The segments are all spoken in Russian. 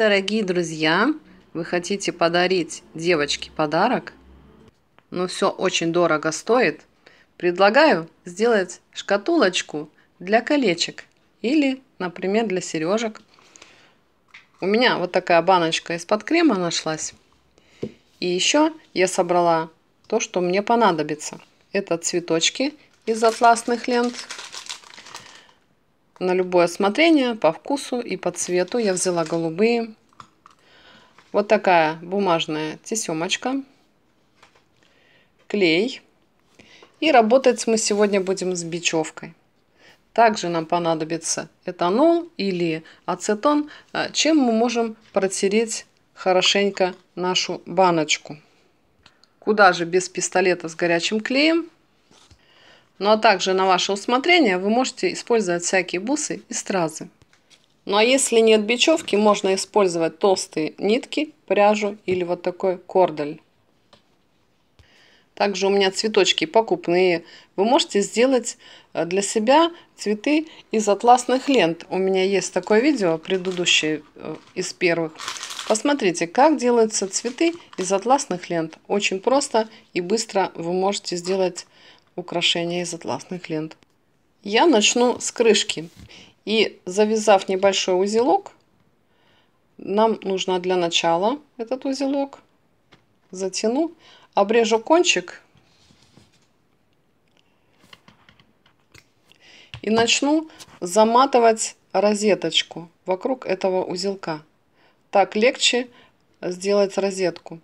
дорогие друзья, вы хотите подарить девочке подарок, но ну, все очень дорого стоит, предлагаю сделать шкатулочку для колечек или, например, для сережек. У меня вот такая баночка из-под крема нашлась. И еще я собрала то, что мне понадобится. Это цветочки из атласных лент на любое осмотрение, по вкусу и по цвету. Я взяла голубые. Вот такая бумажная тесемочка. Клей. И работать мы сегодня будем с бечевкой. Также нам понадобится этанол или ацетон, э, чем мы можем протереть хорошенько нашу баночку. Куда же без пистолета с горячим клеем? Ну а также на ваше усмотрение вы можете использовать всякие бусы и стразы. Ну а если нет бечевки, можно использовать толстые нитки, пряжу или вот такой кордаль. Также у меня цветочки покупные. Вы можете сделать э, для себя цветы из атласных лент. У меня есть такое видео, предыдущее э, из первых. Посмотрите, как делаются цветы из атласных лент. Очень просто и быстро вы можете сделать украшения из атласных лент. Я начну с крышки. И завязав небольшой узелок, нам нужно для начала этот узелок. Затяну, обрежу кончик. И начну заматывать розеточку вокруг этого узелка. Так легче сделать розетку.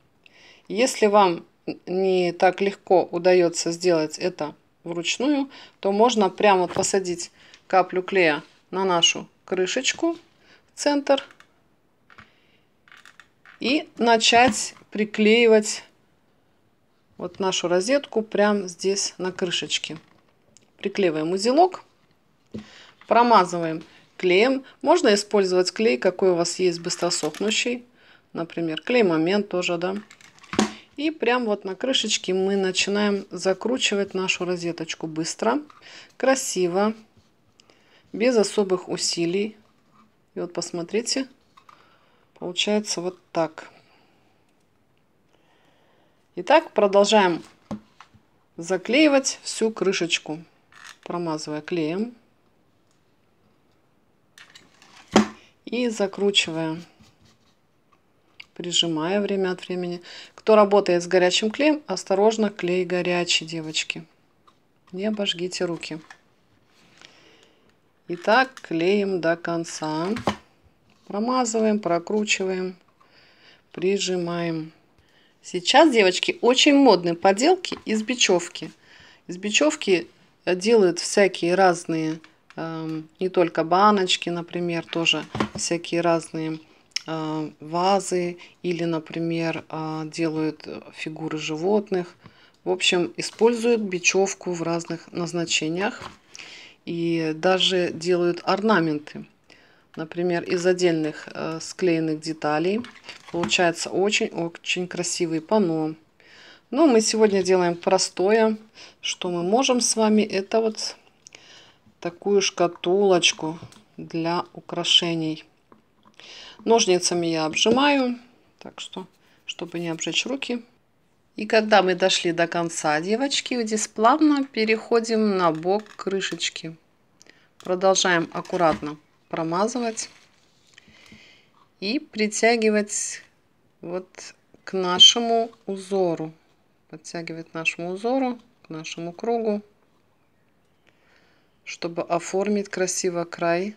Если вам не так легко удается сделать это вручную, то можно прямо посадить каплю клея на нашу крышечку в центр и начать приклеивать вот нашу розетку прямо здесь на крышечке. Приклеиваем узелок, промазываем клеем. Можно использовать клей, какой у вас есть быстросохнущий. Например, клей-момент тоже, да. И прям вот на крышечке мы начинаем закручивать нашу розеточку быстро, красиво, без особых усилий. И вот посмотрите, получается вот так. Итак, продолжаем заклеивать всю крышечку, промазывая клеем и закручивая прижимая время от времени. Кто работает с горячим клеем, осторожно, клей горячий, девочки. Не обожгите руки. Итак, клеим до конца. Промазываем, прокручиваем, прижимаем. Сейчас, девочки, очень модны поделки из бечевки. Из бечевки делают всякие разные, эм, не только баночки, например, тоже всякие разные Э, вазы или, например, э, делают фигуры животных. В общем, используют бечевку в разных назначениях и даже делают орнаменты. Например, из отдельных э, склеенных деталей получается очень-очень красивый панно. Но ну, мы сегодня делаем простое, что мы можем с вами, это вот такую шкатулочку для украшений. Ножницами я обжимаю, так что, чтобы не обжечь руки. И когда мы дошли до конца, девочки, здесь плавно переходим на бок крышечки. Продолжаем аккуратно промазывать и притягивать вот к нашему узору. Подтягивать нашему узору, к нашему кругу, чтобы оформить красиво край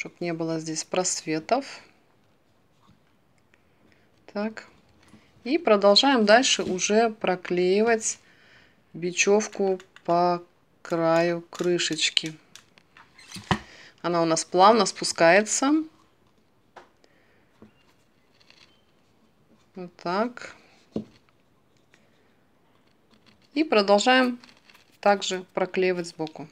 чтобы не было здесь просветов. Так. И продолжаем дальше уже проклеивать бечевку по краю крышечки. Она у нас плавно спускается. Вот так. И продолжаем также проклеивать сбоку.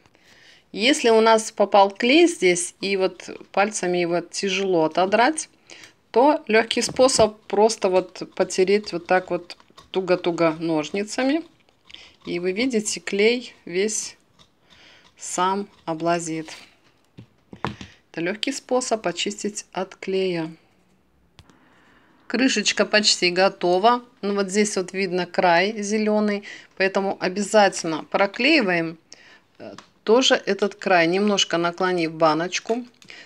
Если у нас попал клей здесь, и вот пальцами его тяжело отодрать, то легкий способ просто вот потереть вот так вот туго-туго ножницами. И вы видите, клей весь сам облазит. Это легкий способ очистить от клея. Крышечка почти готова. Ну вот здесь вот видно край зеленый, поэтому обязательно проклеиваем э, тоже этот край немножко наклонив баночку.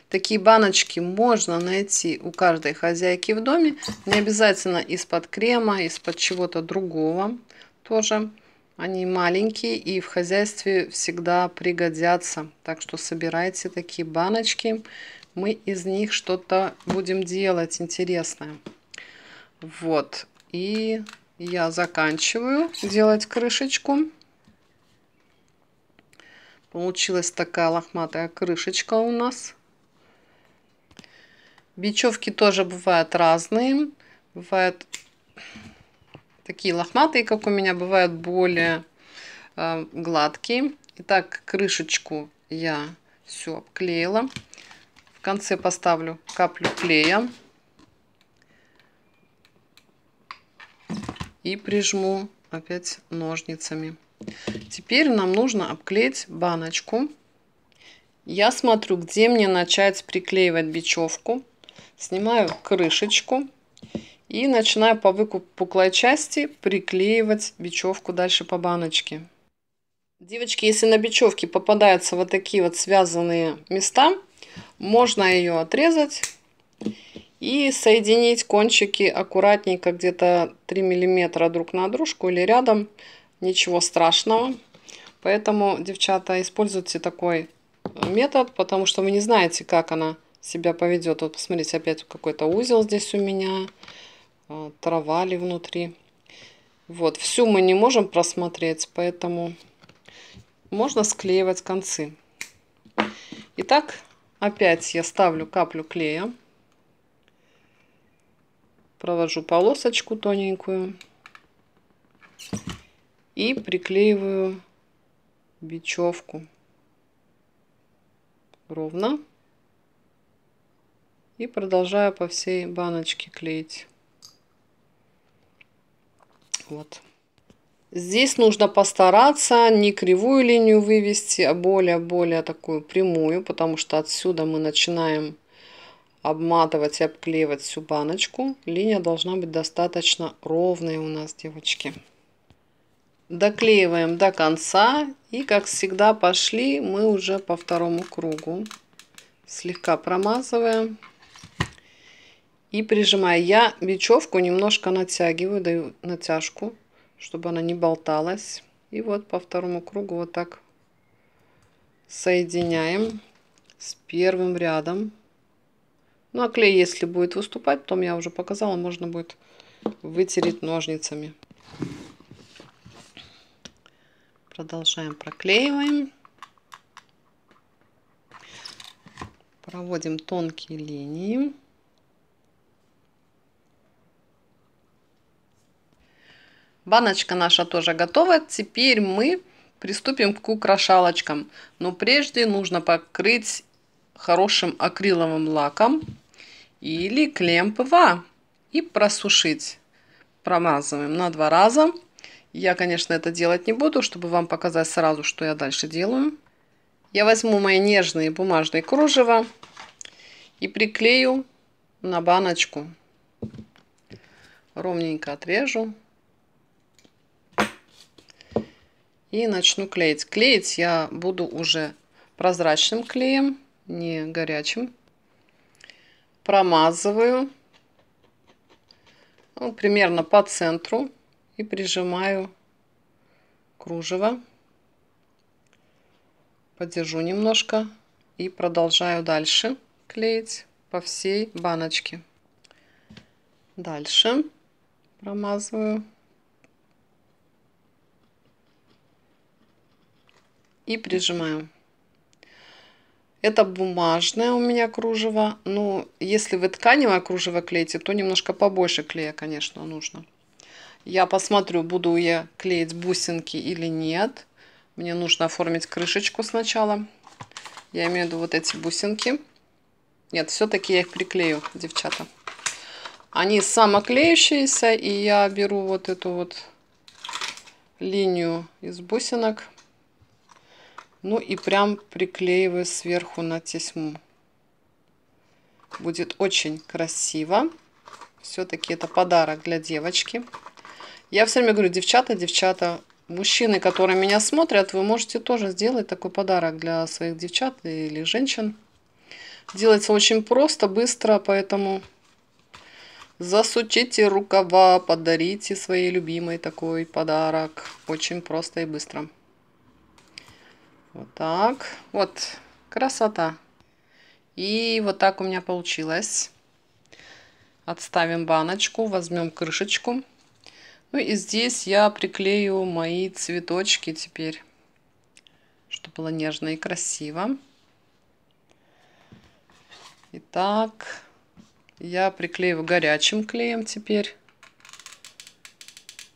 Такие баночки можно найти у каждой хозяйки в доме. Не обязательно из-под крема, из-под чего-то другого тоже. Они маленькие и в хозяйстве всегда пригодятся. Так что собирайте такие баночки. Мы из них что-то будем делать интересное. Вот. И я заканчиваю делать крышечку. Получилась такая лохматая крышечка у нас. Бечевки тоже бывают разные. Бывают такие лохматые, как у меня, бывают более э, гладкие. Итак, крышечку я все обклеила. В конце поставлю каплю клея. И прижму опять ножницами. Теперь нам нужно обклеить баночку. Я смотрю, где мне начать приклеивать бечевку. Снимаю крышечку и начинаю по выпуклой части приклеивать бечевку дальше по баночке. Девочки, если на бечевке попадаются вот такие вот связанные места, можно ее отрезать и соединить кончики аккуратненько где-то 3 миллиметра друг на дружку или рядом, ничего страшного. Поэтому, девчата, используйте такой э, метод, потому что вы не знаете, как она себя поведет. Вот посмотрите, опять какой-то узел здесь у меня, э, трава ли внутри. Вот, всю мы не можем просмотреть, поэтому можно склеивать концы. Итак, опять я ставлю каплю клея. Провожу полосочку тоненькую и приклеиваю бечевку ровно и продолжаю по всей баночке клеить вот здесь нужно постараться не кривую линию вывести а более более такую прямую потому что отсюда мы начинаем обматывать и обклеивать всю баночку линия должна быть достаточно ровная у нас девочки доклеиваем до конца и как всегда пошли мы уже по второму кругу слегка промазываем и прижимая я бечевку немножко натягиваю даю натяжку чтобы она не болталась и вот по второму кругу вот так соединяем с первым рядом ну а клей если будет выступать потом я уже показала можно будет вытереть ножницами Продолжаем проклеиваем. Проводим тонкие линии. Баночка наша тоже готова. Теперь мы приступим к украшалочкам. Но прежде нужно покрыть хорошим акриловым лаком или клеем ПВА и просушить. Промазываем на два раза. Я, конечно, это делать не буду, чтобы вам показать сразу, что я дальше делаю. Я возьму мои нежные бумажные кружева и приклею на баночку. Ровненько отрежу. И начну клеить. Клеить я буду уже прозрачным клеем, не горячим. Промазываю ну, примерно по центру и прижимаю кружево. Подержу немножко и продолжаю дальше клеить по всей баночке. Дальше промазываю. И прижимаю. Это бумажное у меня кружево. Ну, если вы тканевое кружево клеите, то немножко побольше клея, конечно, нужно. Я посмотрю, буду я клеить бусинки или нет. Мне нужно оформить крышечку сначала. Я имею в виду вот эти бусинки. Нет, все-таки я их приклею, девчата. Они самоклеющиеся, и я беру вот эту вот линию из бусинок. Ну и прям приклеиваю сверху на тесьму. Будет очень красиво. Все-таки это подарок для девочки. Я все время говорю, девчата, девчата, мужчины, которые меня смотрят, вы можете тоже сделать такой подарок для своих девчат или женщин. Делается очень просто, быстро, поэтому засучите рукава, подарите своей любимой такой подарок. Очень просто и быстро. Вот так. Вот, красота. И вот так у меня получилось. Отставим баночку, возьмем крышечку. Ну и здесь я приклею мои цветочки теперь, чтобы было нежно и красиво. Итак, я приклеиваю горячим клеем теперь.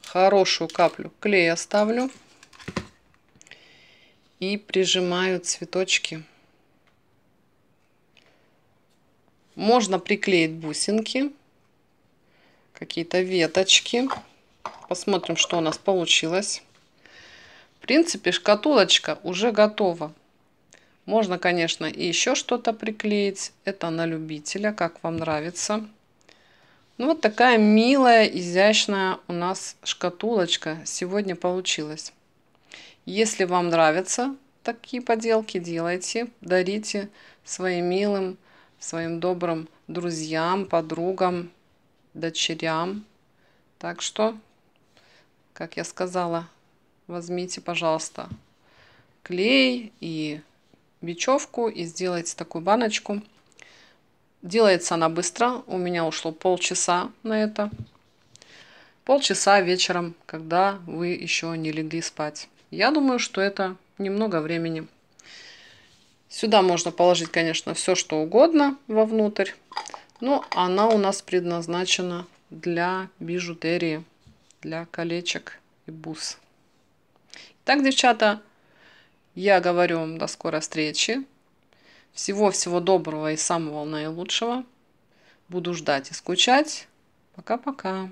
Хорошую каплю клея ставлю. И прижимаю цветочки. Можно приклеить бусинки, какие-то веточки. Посмотрим, что у нас получилось. В принципе, шкатулочка уже готова. Можно, конечно, и еще что-то приклеить. Это на любителя, как вам нравится. Ну, вот такая милая, изящная у нас шкатулочка сегодня получилась. Если вам нравятся такие поделки, делайте, дарите своим милым, своим добрым друзьям, подругам, дочерям. Так что как я сказала, возьмите, пожалуйста, клей и бечевку и сделайте такую баночку. Делается она быстро, у меня ушло полчаса на это. Полчаса вечером, когда вы еще не легли спать. Я думаю, что это немного времени. Сюда можно положить, конечно, все что угодно вовнутрь, но она у нас предназначена для бижутерии для колечек и бус. Так, девчата, я говорю вам до скорой встречи. Всего-всего доброго и самого наилучшего. Буду ждать и скучать. Пока-пока.